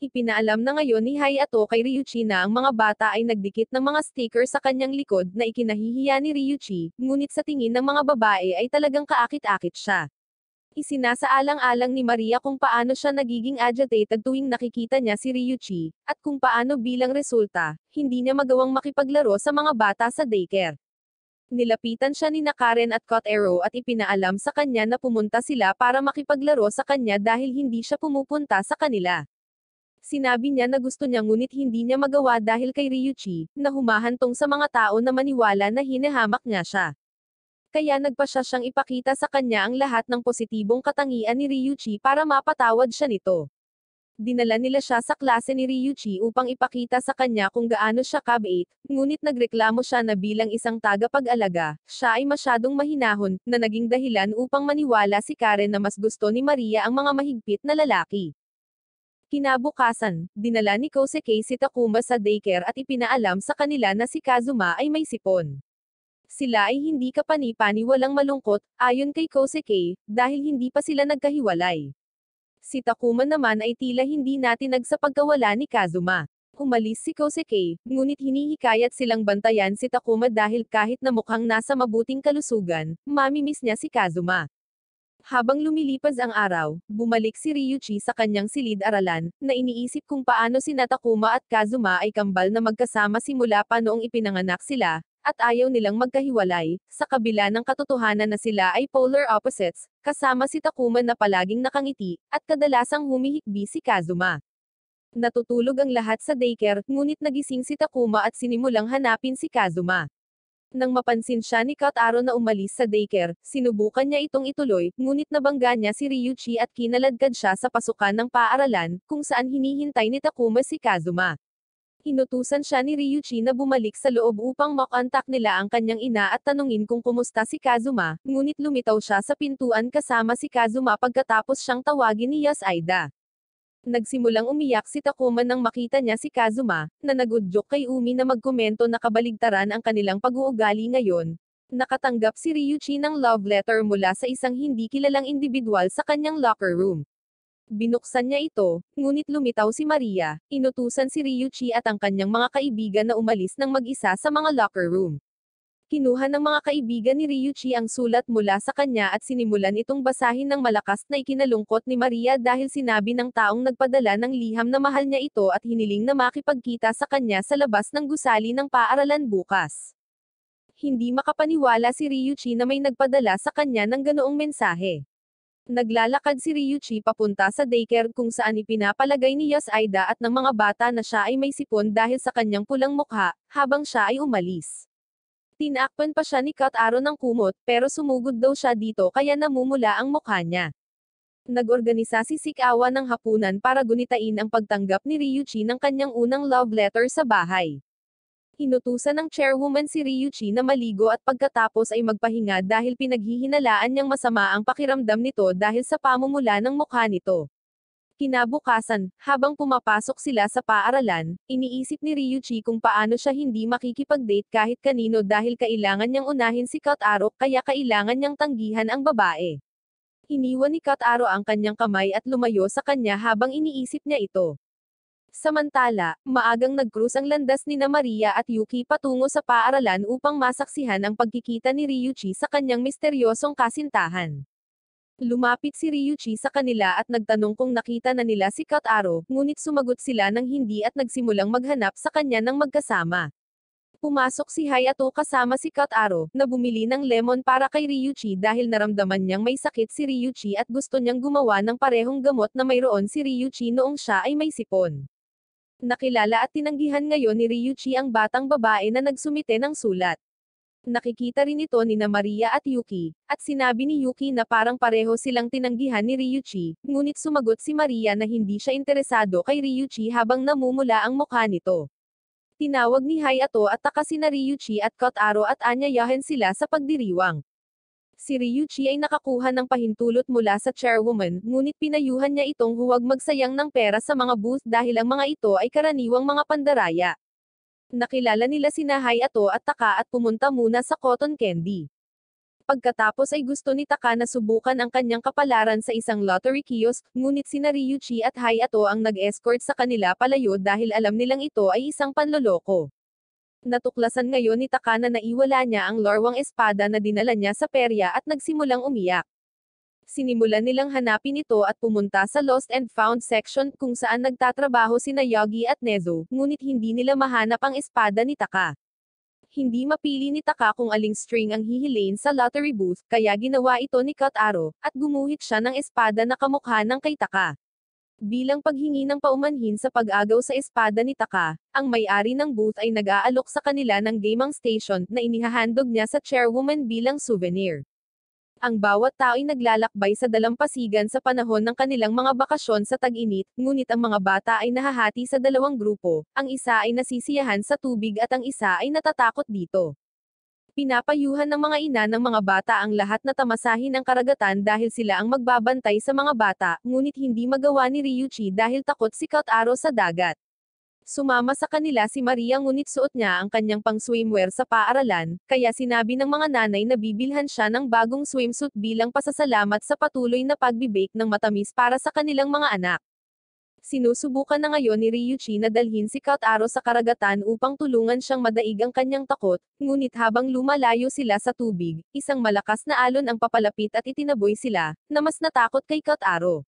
Ipinaalam na ngayon ni Hai ato kay Ryuchi na ang mga bata ay nagdikit ng mga sticker sa kanyang likod na ikinahihiya ni Ryuchi, ngunit sa tingin ng mga babae ay talagang kaakit-akit siya. Isinasaalang-alang ni Maria kung paano siya nagiging agitated tuwing nakikita niya si Ryuchi, at kung paano bilang resulta, hindi niya magawang makipaglaro sa mga bata sa daycare. Nilapitan siya ni Nakaren at Cot at ipinaalam sa kanya na pumunta sila para makipaglaro sa kanya dahil hindi siya pumupunta sa kanila sinabi niya na gusto niya ngunit hindi niya magawa dahil kay Ryuchi, na humahantong sa mga tao na maniwala na hinahamak nga siya kaya nagpasya siyang ipakita sa kanya ang lahat ng positibong katangian ni Ryuchi para mapatawad siya nito. Dinala nila siya sa klase ni Ryuchi upang ipakita sa kanya kung gaano siya kabait, ngunit nagreklamo siya na bilang isang tagapag-alaga, siya ay masyadong mahinahon, na naging dahilan upang maniwala si Karen na mas gusto ni Maria ang mga mahigpit na lalaki. Kinabukasan, dinala ni Koseke si Takuma sa daycare at ipinaalam sa kanila na si Kazuma ay may sipon sila ay hindi kapani-paniwalang malungkot, ayon kay Koseke, dahil hindi pa sila nagkahiwalay. Si Takuma naman ay tila hindi natin nagsapagkawala ni Kazuma. Umalis si Koseke, ngunit hinihikayat silang bantayan si Takuma dahil kahit na mukhang nasa mabuting kalusugan, mamimiss niya si Kazuma. Habang lumilipas ang araw, bumalik si Ryuchi sa kanyang silid-aralan, na iniisip kung paano si Natakuma at Kazuma ay kambal na magkasama simula pa noong ipinanganak sila, at ayaw nilang magkahiwalay, sa kabila ng katotohanan na sila ay polar opposites, kasama si Takuma na palaging nakangiti, at kadalasang humihikbi si Kazuma. Natutulog ang lahat sa daycare, ngunit nagising si Takuma at sinimulang hanapin si Kazuma. Nang mapansin siya ni Kataro na umalis sa daycare, sinubukan niya itong ituloy, ngunit nabangga niya si Ryuchi at kinaladkad siya sa pasukan ng paaralan, kung saan hinihintay ni Takuma si Kazuma. Hinutusan siya ni Ryuchi na bumalik sa loob upang makontak nila ang kanyang ina at tanungin kung kumusta si Kazuma, ngunit lumitaw siya sa pintuan kasama si Kazuma pagkatapos siyang tawagin ni Yasaida. Nagsimulang umiyak si Takuma nang makita niya si Kazuma, na nagudyok kay Umi na magkomento na kabaligtaran ang kanilang pag-uugali ngayon. Nakatanggap si Ryuchi ng love letter mula sa isang hindi kilalang individual sa kanyang locker room. Binuksan niya ito, ngunit lumitaw si Maria, inutusan si Ryuchi at ang kanyang mga kaibigan na umalis ng mag-isa sa mga locker room. Kinuha ng mga kaibigan ni Ryuchi ang sulat mula sa kanya at sinimulan itong basahin ng malakas na ikinalungkot ni Maria dahil sinabi ng taong nagpadala ng liham na mahal niya ito at hiniling na makipagkita sa kanya sa labas ng gusali ng paaralan bukas. Hindi makapaniwala si Ryuchi na may nagpadala sa kanya ng ganoong mensahe. Naglalakad si Ryuchi papunta sa daycare kung saan ipinapalagay ni Yas Aida at ng mga bata na siya ay may sipon dahil sa kanyang pulang mukha, habang siya ay umalis. Tinakpan pa siya ni Kat ng kumot, pero sumugod daw siya dito kaya namumula ang mukha niya. Nagorganisa si Sikawa ng hapunan para gunitain ang pagtanggap ni Ryuchi ng kanyang unang love letter sa bahay. Hinutusan ng chairwoman si Ryuchi na maligo at pagkatapos ay magpahinga dahil pinaghihinalaan niyang masama ang pakiramdam nito dahil sa pamumula ng mukha nito. Kinabukasan, habang pumapasok sila sa paaralan, iniisip ni Ryuchi kung paano siya hindi makikipag-date kahit kanino dahil kailangan niyang unahin si Kataro kaya kailangan niyang tanggihan ang babae. Iniwan ni Kataro ang kanyang kamay at lumayo sa kanya habang iniisip niya ito. Samantala, maagang nagkrus ang landas ni na Maria at Yuki patungo sa paaralan upang masaksihan ang pagkikita ni Ryuchi sa kanyang misteryosong kasintahan. Lumapit si Ryuchi sa kanila at nagtanong kung nakita na nila si Kataro, ngunit sumagot sila ng hindi at nagsimulang maghanap sa kanya ng magkasama. Pumasok si Hayato kasama si Kataro, na bumili ng lemon para kay Ryuchi dahil naramdaman niyang may sakit si Ryuchi at gusto niyang gumawa ng parehong gamot na mayroon si Ryuchi noong siya ay may sipon. Nakilala at tinanggihan ngayon ni Ryuchi ang batang babae na nagsumite ng sulat. Nakikita rin ito ni na Maria at Yuki, at sinabi ni Yuki na parang pareho silang tinanggihan ni Ryuchi, ngunit sumagot si Maria na hindi siya interesado kay Ryuchi habang namumula ang mukha nito. Tinawag ni Hayato at na Ryuchi at Kotaro at anyayahin sila sa pagdiriwang. Si Ryuchi ay nakakuha ng pahintulot mula sa chairwoman, ngunit pinayuhan niya itong huwag magsayang ng pera sa mga booth dahil ang mga ito ay karaniwang mga pandaraya. Nakilala nila si Nahay Ato at Taka at pumunta muna sa Cotton Candy. Pagkatapos ay gusto ni Taka na subukan ang kanyang kapalaran sa isang lottery kiosk, ngunit si Ryuchi at Hay Ato ang nag-escort sa kanila palayo dahil alam nilang ito ay isang panloloko natuklasan ngayon ni Takana na iwala niya ang lorwang espada na dinala niya sa perya at nagsimulang umiyak. Sinimulan nilang hanapin ito at pumunta sa Lost and Found section kung saan nagtatrabaho sina Yogi at Nezo, ngunit hindi nila mahanap ang espada ni Taka. Hindi mapili ni Taka kung aling string ang hihilain sa lottery booth, kaya ginawa ito ni Cut at gumuhit siya ng espada na kamukha ng kay Taka. Bilang paghingi ng paumanhin sa pag-agaw sa espada ni Taka, ang may-ari ng booth ay nag-aalok sa kanila ng gamang station na inihahandog niya sa chairwoman bilang souvenir. Ang bawat tao ay naglalakbay sa dalampasigan sa panahon ng kanilang mga bakasyon sa tag-init, ngunit ang mga bata ay nahahati sa dalawang grupo, ang isa ay nasisiyahan sa tubig at ang isa ay natatakot dito. Pinapayuhan ng mga ina ng mga bata ang lahat na tamasahin ang karagatan dahil sila ang magbabantay sa mga bata, ngunit hindi magawa ni Ryuchi dahil takot si Kautaro sa dagat. Sumama sa kanila si Maria ngunit suot niya ang kanyang pang swimwear sa paaralan, kaya sinabi ng mga nanay na bibilhan siya ng bagong swimsuit bilang pasasalamat sa patuloy na pagbibake ng matamis para sa kanilang mga anak. Sinusubukan na ngayon ni Ryuichi na dalhin si Kataro sa karagatan upang tulungan siyang madaig ang kanyang takot, ngunit habang lumalayo sila sa tubig, isang malakas na alon ang papalapit at itinaboy sila, na mas natakot kay Kataro.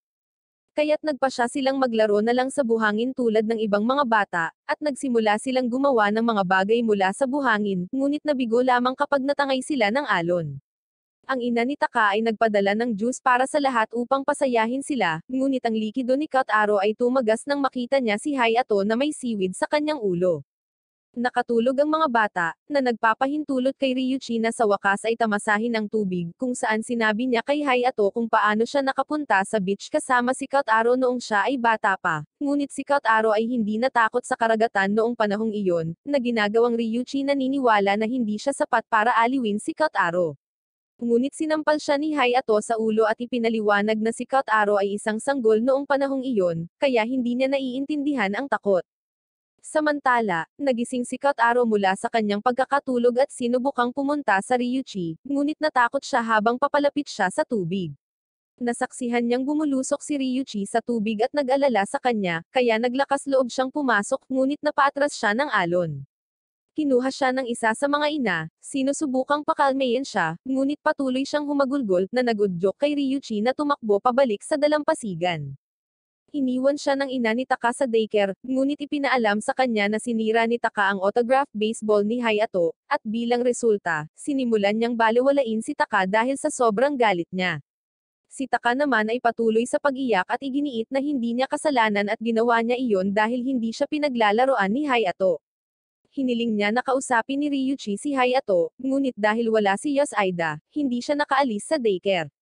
Kaya't nagpa siya silang maglaro na lang sa buhangin tulad ng ibang mga bata, at nagsimula silang gumawa ng mga bagay mula sa buhangin, ngunit nabigo lamang kapag natangay sila ng alon. Ang ina ni Taka ay nagpadala ng juice para sa lahat upang pasayahin sila, ngunit ang likido ni Kat ay tumagas nang makita niya si Hayato na may siwid sa kanyang ulo. Nakatulog ang mga bata, na nagpapahintulot kay Ryuchi na sa wakas ay tamasahin ang tubig kung saan sinabi niya kay Hayato kung paano siya nakapunta sa beach kasama si Kataro noong siya ay bata pa. Ngunit si Kataro ay hindi natakot sa karagatan noong panahong iyon, na ginagawang Ryuchi naniniwala na hindi siya sapat para aliwin si Kataro. Ngunit sinampal siya ni Hayato sa ulo at ipinaliwanag na si Cut Arrow ay isang sanggol noong panahong iyon, kaya hindi niya naiintindihan ang takot. Samantala, nagising si Cut Arrow mula sa kanyang pagkakatulog at sinubukang pumunta sa Ryuchi, ngunit natakot siya habang papalapit siya sa tubig. Nasaksihan niyang gumulusok si Ryuchi sa tubig at nag-alala sa kanya, kaya naglakas loob siyang pumasok ngunit napaatras siya ng alon. Kinuha siya ng isa sa mga ina, sinusubukang pakalmayin siya, ngunit patuloy siyang humagulgol, na nagudyok kay Ryuchi na tumakbo pabalik sa dalampasigan. Iniwan siya ng ina ni Taka sa daycare, ngunit ipinaalam sa kanya na sinira ni Taka ang autograph baseball ni Hayato, at bilang resulta, sinimulan niyang baliwalain si Taka dahil sa sobrang galit niya. Si Taka naman ay patuloy sa pag-iyak at iginiit na hindi niya kasalanan at ginawa niya iyon dahil hindi siya pinaglalaroan ni Hayato hiniling niya na kausapin ni Ryuichi si Hayato, ngunit dahil wala si Yosaida, hindi siya nakaalis sa daycare.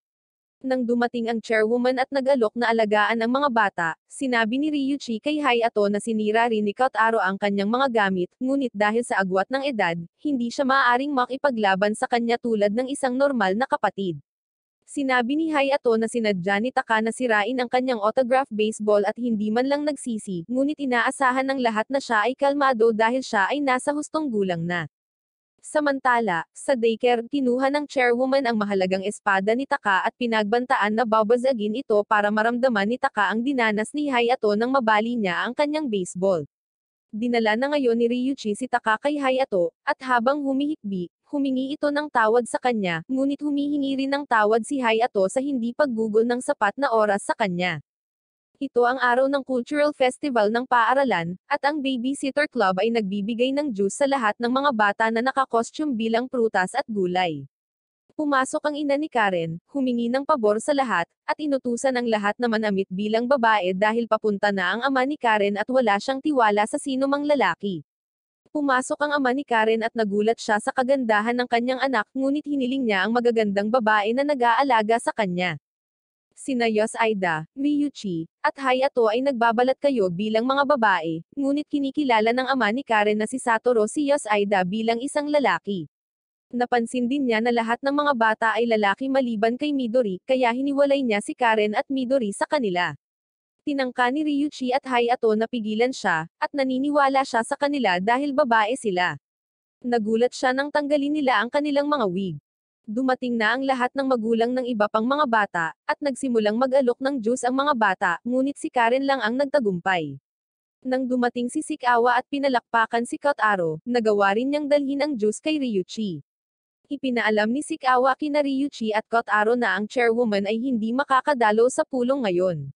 Nang dumating ang chairwoman at nag-alok na alagaan ang mga bata, sinabi ni Ryuichi kay Hayato na sinira rin ni Kautaro ang kanyang mga gamit, ngunit dahil sa agwat ng edad, hindi siya maaaring makipaglaban sa kanya tulad ng isang normal na kapatid. Sinabi ni Hayato na sinadya ni Taka na sirain ang kanyang autograph baseball at hindi man lang nagsisi, ngunit inaasahan ng lahat na siya ay kalmado dahil siya ay nasa hustong gulang na. Samantala, sa daycare, kinuha ng chairwoman ang mahalagang espada ni Taka at pinagbantaan na babazagin ito para maramdaman ni Taka ang dinanas ni Hayato nang mabali niya ang kanyang baseball. Dinala na ngayon ni Ryuchi si Taka kay Hayato, at habang humihikbi, Humingi ito ng tawad sa kanya, ngunit humihingi rin ng tawad si Hayato sa hindi paggugol ng sapat na oras sa kanya. Ito ang araw ng Cultural Festival ng Paaralan, at ang Babysitter Club ay nagbibigay ng juice sa lahat ng mga bata na nakakostume bilang prutas at gulay. Pumasok ang ina ni Karen, humingi ng pabor sa lahat, at inutusan ang lahat na manamit bilang babae dahil papunta na ang ama ni Karen at wala siyang tiwala sa sino mang lalaki. Pumasok ang ama ni Karen at nagulat siya sa kagandahan ng kanyang anak ngunit hiniling niya ang magagandang babae na nag-aalaga sa kanya. Sina Yos Aida, Miyuchi, at Hayato ay nagbabalat kayo bilang mga babae, ngunit kinikilala ng ama ni Karen na si Satoru si Yos Aida bilang isang lalaki. Napansin din niya na lahat ng mga bata ay lalaki maliban kay Midori, kaya hiniwalay niya si Karen at Midori sa kanila. Tinangka ni Ryuchi at Hayato na pigilan siya, at naniniwala siya sa kanila dahil babae sila. Nagulat siya nang tanggalin nila ang kanilang mga wig. Dumating na ang lahat ng magulang ng iba pang mga bata, at nagsimulang mag-alok ng juice ang mga bata, ngunit si Karen lang ang nagtagumpay. Nang dumating si Sikawa at pinalakpakan si Kotaro, nagawa rin niyang dalhin ang juice kay Ryuchi. Ipinaalam ni Sikawa kina Ryuchi at Kotaro na ang chairwoman ay hindi makakadalo sa pulong ngayon.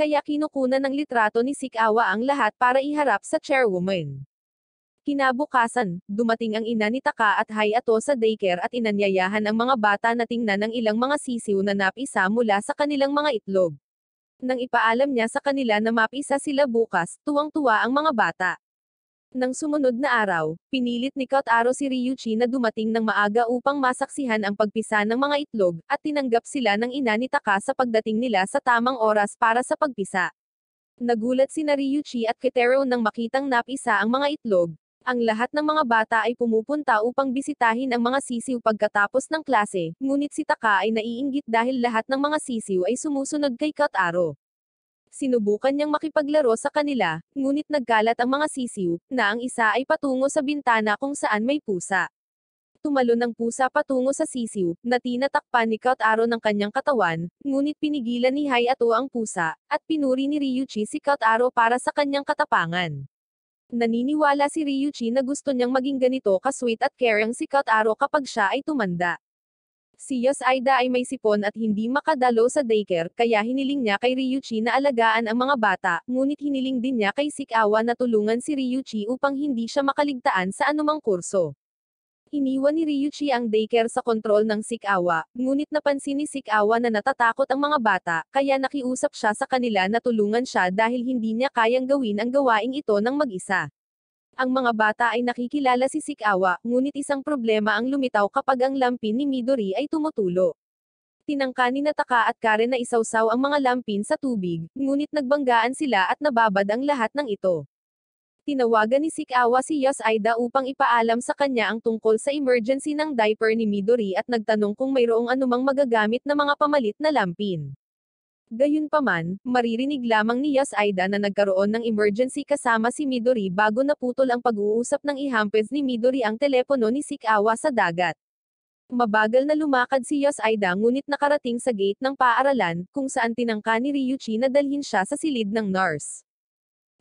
Kaya kinukuna ng litrato ni Sikawa ang lahat para iharap sa chairwoman. Kinabukasan, dumating ang ina ni Taka at Hay Ato sa daycare at inanyayahan ang mga bata na tingnan ang ilang mga sisiw na napisa mula sa kanilang mga itlog. Nang ipaalam niya sa kanila na mapisa sila bukas, tuwang-tuwa ang mga bata. Nang sumunod na araw, pinilit ni Kat si Ryuchi na dumating ng maaga upang masaksihan ang pagpisa ng mga itlog, at tinanggap sila ng ina ni Taka sa pagdating nila sa tamang oras para sa pagpisa. Nagulat si Ryuchi at Kitero nang makitang napisa ang mga itlog. Ang lahat ng mga bata ay pumupunta upang bisitahin ang mga sisiw pagkatapos ng klase, ngunit si Taka ay naiinggit dahil lahat ng mga sisiw ay sumusunod kay Kat Sinubukan niyang makipaglaro sa kanila, ngunit nagkalat ang mga sisiw, na ang isa ay patungo sa bintana kung saan may pusa. Tumalon ang pusa patungo sa sisiw, na tinatakpan ni Kaut Aro ng kanyang katawan, ngunit pinigilan ni Hai Ato ang pusa, at pinuri ni Ryuchi si Kaut Aro para sa kanyang katapangan. Naniniwala si Ryuchi na gusto niyang maging ganito ka-sweet at caring si Kaut Aro kapag siya ay tumanda. Si Yosaida ay may sipon at hindi makadalo sa daycare, kaya hiniling niya kay Ryuchi na alagaan ang mga bata, ngunit hiniling din niya kay Sikawa na tulungan si Ryuchi upang hindi siya makaligtaan sa anumang kurso. Iniwan ni Ryuchi ang daycare sa kontrol ng Sikawa, ngunit napansin ni Sikawa na natatakot ang mga bata, kaya nakiusap siya sa kanila na tulungan siya dahil hindi niya kayang gawin ang gawaing ito ng mag-isa. Ang mga bata ay nakikilala si Sikawa, ngunit isang problema ang lumitaw kapag ang lampin ni Midori ay tumutulo. Tinangka ni Nataka at Karen na isawsaw ang mga lampin sa tubig, ngunit nagbanggaan sila at nababad ang lahat ng ito. Tinawagan ni Sikawa si Yasaida upang ipaalam sa kanya ang tungkol sa emergency ng diaper ni Midori at nagtanong kung mayroong anumang magagamit na mga pamalit na lampin. Gayunpaman, maririnig lamang ni Yas Aida na nagkaroon ng emergency kasama si Midori bago naputol ang pag-uusap ng ihampeds ni Midori ang telepono ni Sikawa sa dagat. Mabagal na lumakad si Yas Aida ngunit nakarating sa gate ng paaralan, kung saan tinangka ni Ryuchi na dalhin siya sa silid ng nurse.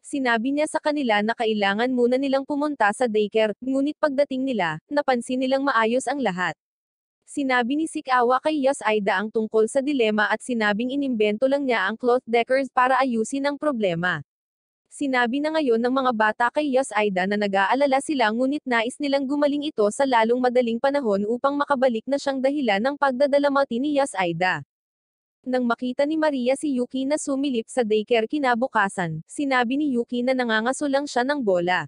Sinabi niya sa kanila na kailangan muna nilang pumunta sa daycare, ngunit pagdating nila, napansin nilang maayos ang lahat. Sinabi ni Sikawa kay Yas Aida ang tungkol sa dilema at sinabing inimbento lang niya ang cloth deckers para ayusin ang problema. Sinabi na ngayon ng mga bata kay Yas Aida na nag-aalala sila ngunit nais nilang gumaling ito sa lalong madaling panahon upang makabalik na siyang dahilan ng pagdadalamati ni Yas Aida. Nang makita ni Maria si Yuki na sumilip sa daycare kinabukasan, sinabi ni Yuki na nangangaso lang siya ng bola.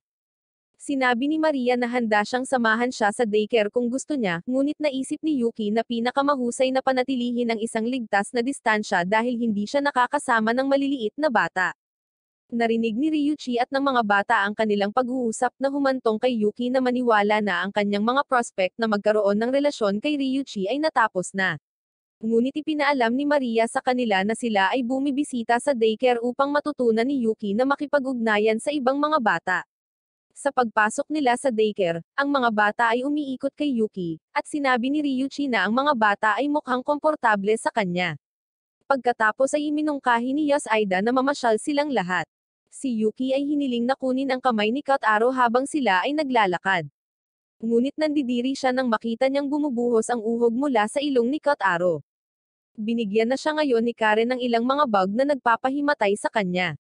Sinabi ni Maria na handa siyang samahan siya sa daycare kung gusto niya, ngunit naisip ni Yuki na pinakamahusay na panatilihin ang isang ligtas na distansya dahil hindi siya nakakasama ng maliliit na bata. Narinig ni Ryuchi at ng mga bata ang kanilang pag-uusap na humantong kay Yuki na maniwala na ang kanyang mga prospect na magkaroon ng relasyon kay Ryuchi ay natapos na. Ngunit ipinaalam ni Maria sa kanila na sila ay bumibisita sa daycare upang matutunan ni Yuki na makipag-ugnayan sa ibang mga bata. Sa pagpasok nila sa daycare, ang mga bata ay umiikot kay Yuki, at sinabi ni Ryuchi na ang mga bata ay mukhang komportable sa kanya. Pagkatapos ay iminungkahi ni Yas Aida na mamasyal silang lahat. Si Yuki ay hiniling na kunin ang kamay ni Kataro habang sila ay naglalakad. Ngunit nandidiri siya nang makita niyang bumubuhos ang uhog mula sa ilong ni Kataro. Binigyan na siya ngayon ni Karen ng ilang mga bug na nagpapahimatay sa kanya.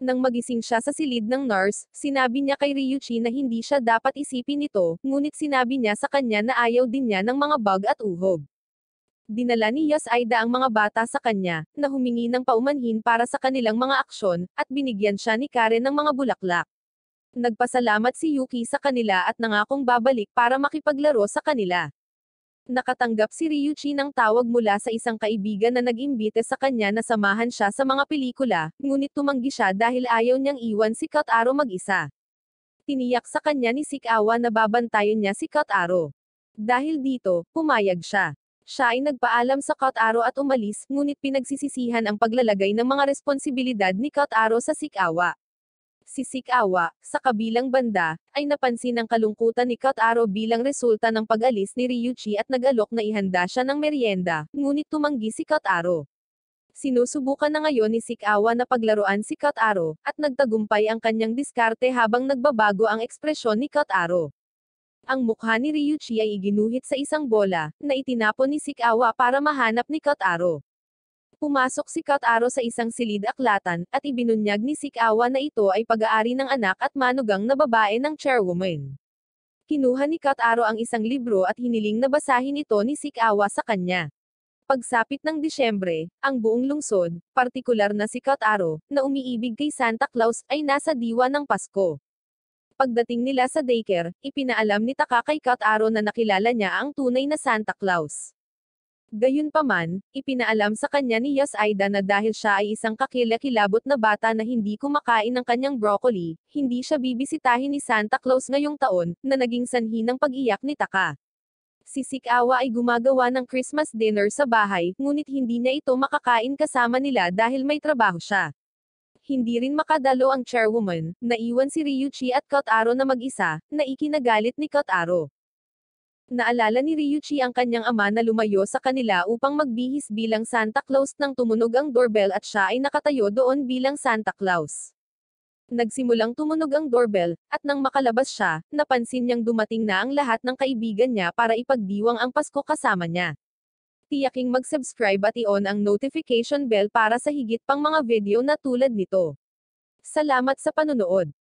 Nang magising siya sa silid ng nurse, sinabi niya kay Ryuchi na hindi siya dapat isipin ito, ngunit sinabi niya sa kanya na ayaw din niya ng mga bug at uhog. Dinala ni Aida ang mga bata sa kanya, na humingi ng paumanhin para sa kanilang mga aksyon, at binigyan siya ni Karen ng mga bulaklak. Nagpasalamat si Yuki sa kanila at nangakong babalik para makipaglaro sa kanila nakatanggap si Ryuchi ng tawag mula sa isang kaibigan na nag-imbite sa kanya na samahan siya sa mga pelikula, ngunit tumanggi siya dahil ayaw niyang iwan si Kataro mag-isa. Tiniyak sa kanya ni Sikawa na babantayan niya si Kataro. Dahil dito, pumayag siya. Siya ay nagpaalam sa Kataro at umalis, ngunit pinagsisisihan ang paglalagay ng mga responsibilidad ni Kataro sa Sikawa si Sikawa, sa kabilang banda, ay napansin ang kalungkutan ni Kataro bilang resulta ng pag-alis ni Ryuchi at nag-alok na ihanda siya ng merienda, ngunit tumanggi si Kataro. Sinusubukan na ngayon ni Sikawa na paglaruan si Kataro, at nagtagumpay ang kanyang diskarte habang nagbabago ang ekspresyon ni Kataro. Ang mukha ni Ryuchi ay iginuhit sa isang bola, na itinapon ni Sikawa para mahanap ni Kataro. Pumasok si Kataro sa isang silid aklatan, at ibinunyag ni Sikawa na ito ay pag-aari ng anak at manugang na babae ng chairwoman. Kinuha ni Kataro ang isang libro at hiniling na basahin ito ni Sikawa sa kanya. Pagsapit ng Disyembre, ang buong lungsod, partikular na si Kataro, na umiibig kay Santa Claus, ay nasa diwa ng Pasko. Pagdating nila sa daycare, ipinaalam ni Taka kay Kataro na nakilala niya ang tunay na Santa Claus. Gayunpaman, ipinaalam sa kanya ni Yas Aida na dahil siya ay isang kakilakilabot na bata na hindi kumakain ng kanyang broccoli, hindi siya bibisitahin ni Santa Claus ngayong taon, na naging sanhi ng pag-iyak ni Taka. Si Sikawa ay gumagawa ng Christmas dinner sa bahay, ngunit hindi niya ito makakain kasama nila dahil may trabaho siya. Hindi rin makadalo ang chairwoman, naiwan si Ryuchi at Kotaro na mag-isa, na ikinagalit ni Kotaro. Naalala ni Ryuchi ang kanyang ama na lumayo sa kanila upang magbihis bilang Santa Claus nang tumunog ang doorbell at siya ay nakatayo doon bilang Santa Claus. Nagsimulang tumunog ang doorbell, at nang makalabas siya, napansin niyang dumating na ang lahat ng kaibigan niya para ipagdiwang ang Pasko kasama niya tiyaking mag-subscribe at i-on ang notification bell para sa higit pang mga video na tulad nito. Salamat sa panonood.